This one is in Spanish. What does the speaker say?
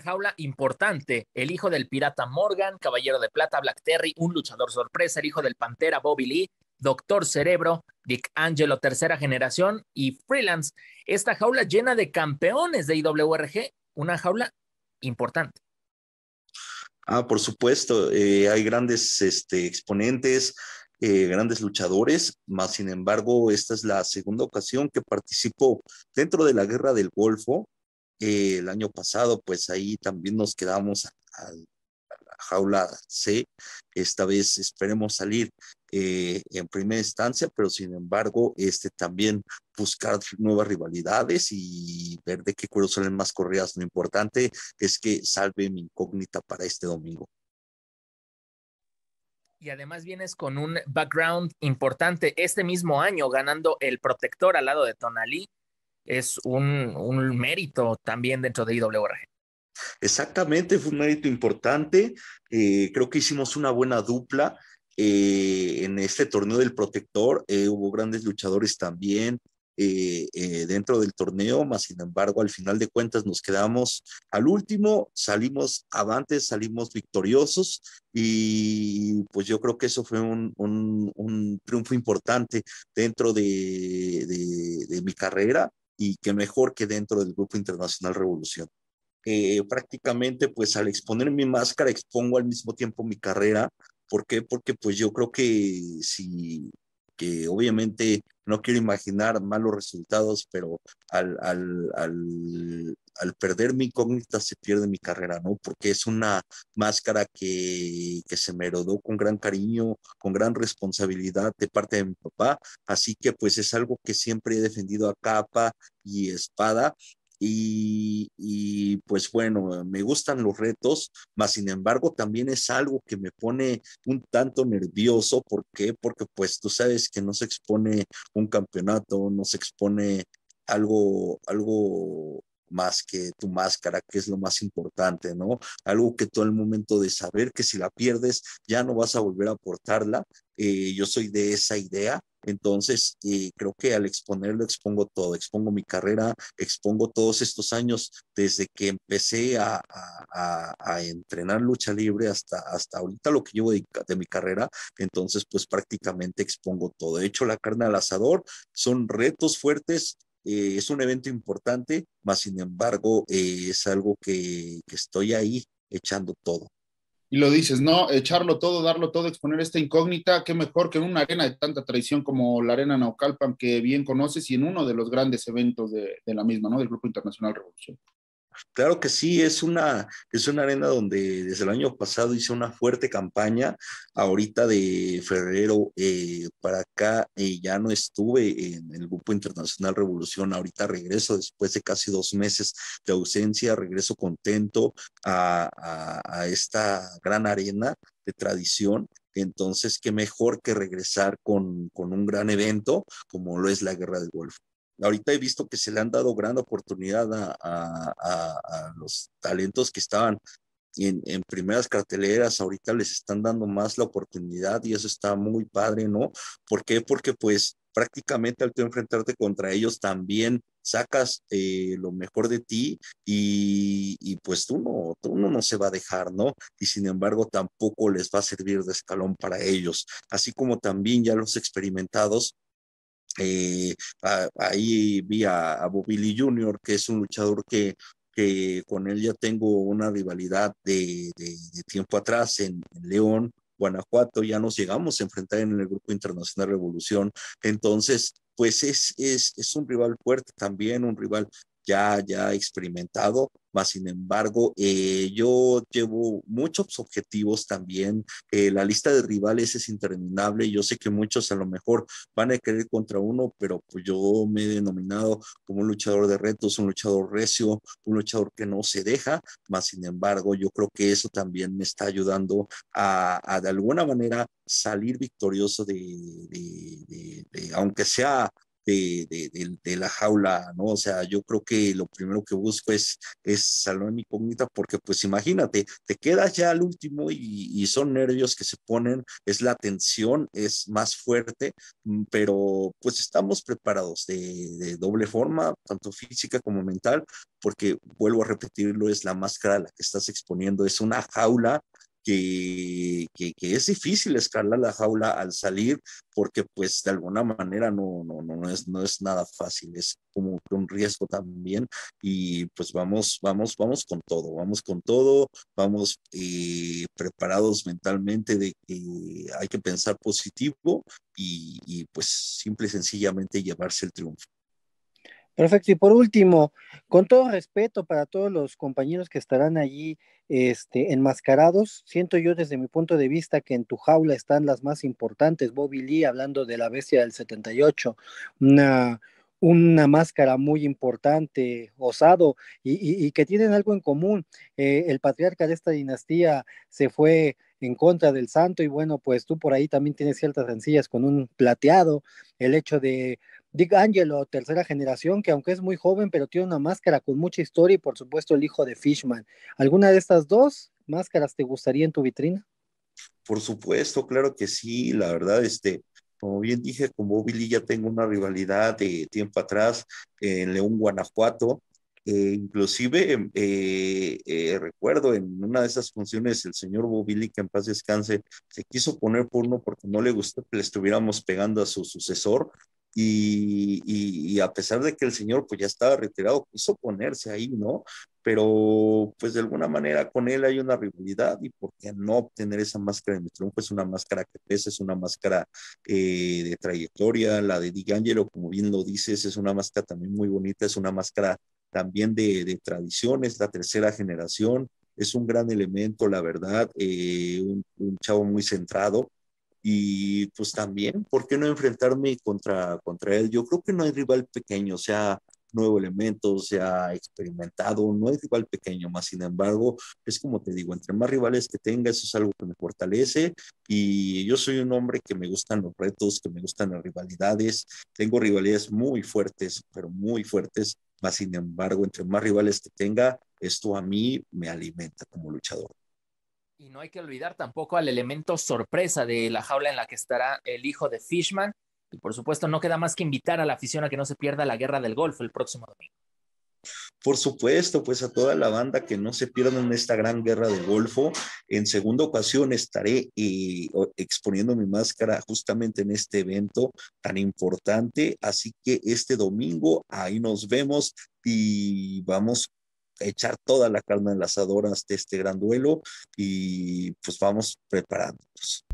jaula importante. El hijo del pirata Morgan, Caballero de Plata, Black Terry, un luchador sorpresa, el hijo del Pantera Bobby Lee, Doctor Cerebro, Dick Angelo, tercera generación y Freelance. Esta jaula llena de campeones de IWRG, una jaula importante. Ah, por supuesto, eh, hay grandes este, exponentes, eh, grandes luchadores, más sin embargo, esta es la segunda ocasión que participó dentro de la Guerra del Golfo. Eh, el año pasado, pues ahí también nos quedamos a la jaula C. Esta vez esperemos salir eh, en primera instancia, pero sin embargo, este también buscar nuevas rivalidades y ver de qué cuero salen más corridas. Lo importante es que salve mi incógnita para este domingo. Y además vienes con un background importante este mismo año, ganando el protector al lado de Tonalí es un, mérito también dentro de IWRG. Exactamente, fue un mérito importante. Eh, creo que hicimos una buena dupla eh, en este torneo del protector. Eh, hubo grandes luchadores también dentro del torneo, más sin embargo, al final de cuentas nos quedamos al último, salimos avantes, salimos victoriosos y pues yo creo que eso fue un, triunfo importante dentro de mi carrera y que mejor que dentro del Grupo Internacional Revolución. Eh, prácticamente, pues al exponer mi máscara, expongo al mismo tiempo mi carrera. ¿Por qué? Porque pues yo creo que si obviamente no quiero imaginar malos resultados, pero al, al, perder mi incógnita se pierde mi carrera, ¿no? Porque es una máscara que, que se me heredó con gran cariño, con gran responsabilidad de parte de mi papá, así que pues es algo que siempre he defendido a capa y espada y, pues bueno, me gustan los retos, mas sin embargo también es algo que me pone un tanto nervioso. ¿Por qué? Porque pues tú sabes que no se expone un campeonato, no se expone algo, algo más que tu máscara, que es lo más importante, ¿no? Algo que todo el momento de saber que si la pierdes ya no vas a volver a portarla. Eh, yo soy de esa idea entonces, eh, creo que al exponerlo expongo todo, expongo mi carrera, expongo todos estos años desde que empecé a, entrenar lucha libre hasta, hasta ahorita lo que llevo de, mi carrera. Entonces, pues prácticamente expongo todo. De hecho, la carne al asador son retos fuertes. Eh, es un evento importante, mas sin embargo, eh, es algo que estoy ahí echando todo y lo dices, no, echarlo todo, darlo todo, exponer esta incógnita, qué mejor que en una arena de tanta traición como la Arena Naucalpan, que bien conoces, y en uno de los grandes eventos de, de la misma, ¿no? Del Grupo Internacional Revolución. Claro que sí, es una, es una arena donde desde el año pasado hice una fuerte campaña. Ahorita de febrero eh, para acá eh, ya no estuve en el Grupo Internacional Revolución. Ahorita regreso después de casi dos meses de ausencia, regreso contento a, esta gran arena de tradición. Entonces, qué mejor que regresar con, con un gran evento como lo es la Guerra del Golfo ahorita he visto que se le han dado gran oportunidad a, los talentos que estaban en, primeras carteleras, ahorita les están dando más la oportunidad y eso está muy padre, ¿no? ¿Por qué? Porque pues prácticamente al enfrentarte contra ellos también sacas eh, lo mejor de ti y, y pues tú no, tú no, no se va a dejar, ¿no? Y sin embargo tampoco les va a servir de escalón para ellos, así como también ya los experimentados eh, ahí vi a, a Bobili Jr., que es un luchador que, con él ya tengo una rivalidad de, tiempo atrás en, León, Guanajuato, ya nos llegamos a enfrentar en el Grupo Internacional Revolución. Entonces, pues es, es, es, un rival fuerte también, un rival ya, ya experimentado, más sin embargo, eh, yo llevo muchos objetivos también. Eh, la lista de rivales es interminable. Yo sé que muchos a lo mejor van a querer contra uno, pero pues yo me he denominado como un luchador de retos, un luchador recio, un luchador que no se deja. Más sin embargo, yo creo que eso también me está ayudando a, de alguna manera salir victorioso de aunque sea de, la jaula, ¿no? O sea, yo creo que lo primero que busco es, es mi incógnita, porque pues imagínate, te quedas ya al último y, y, son nervios que se ponen, es la tensión, es más fuerte, mm, pero pues estamos preparados de, doble forma, tanto física como mental, porque vuelvo a repetirlo, es la máscara a la que estás exponiendo, es una jaula que, es difícil escalar la jaula al salir porque pues de alguna manera no, no, no, es, no es nada fácil, es como un riesgo también y pues vamos, vamos, vamos con todo, vamos con todo, vamos eh, preparados mentalmente de que hay que pensar positivo y pues simple y sencillamente llevarse el triunfo. Perfecto. Y por último, con todo respeto para todos los compañeros que estarán allí este, enmascarados, siento yo desde mi punto de vista que en tu jaula están las más importantes. Bobby Lee hablando de la bestia del 78, una, una máscara muy importante, osado, y, que tienen algo en común. Eh, el patriarca de esta dinastía se fue en contra del santo y bueno, pues tú por ahí también tienes ciertas sencillas con un plateado, el hecho de Dick Angelo, tercera generación, que aunque es muy joven, pero tiene una máscara con mucha historia y por supuesto el hijo de Fishman. ¿Alguna de estas dos máscaras te gustaría en tu vitrina? Por supuesto, claro que sí, la verdad, este, como bien dije, con Bobby ya tengo una rivalidad de tiempo atrás en León, Guanajuato. E inclusive eh, eh, recuerdo en una de esas funciones el señor Bobby que en paz descanse, se quiso poner porno porque no le gustó que le estuviéramos pegando a su sucesor y, a pesar de que el señor pues ya estaba retirado, quiso ponerse ahí, ¿no? Pero pues de alguna manera con él hay una rivalidad y por qué no obtener esa máscara de mi triunfo, es una máscara que pesa, es una máscara eh, de trayectoria, la de Angelo, como bien lo dices, es una máscara también muy bonita, es una máscara también de, tradición, es la tercera generación, es un gran elemento, la verdad, eh, un chavo muy centrado, y pues también, ¿por qué no enfrentarme contra, contra él? Yo creo que no hay rival pequeño, o sea, nuevo elemento, sea experimentado, no hay rival pequeño, más sin embargo, es como te digo, entre más rivales que tenga, eso es algo que me fortalece y yo soy un hombre que me gustan los retos, que me gustan las rivalidades, tengo rivalidades muy fuertes, pero muy fuertes, más sin embargo, entre más rivales que tenga, esto a mí me alimenta como luchador. Y no hay que olvidar tampoco al elemento sorpresa de la jaula en la que estará el hijo de Fishman. Y por supuesto, no queda más que invitar a la afición a que no se pierda la guerra del golfo el próximo domingo. Por supuesto, pues a toda la banda que no se pierdan esta gran guerra del Golfo. En segunda ocasión estaré exponiendo mi máscara justamente en este evento tan importante. Así que este domingo ahí nos vemos y vamos echar toda la calma en las adoras de este gran duelo y pues vamos preparándonos.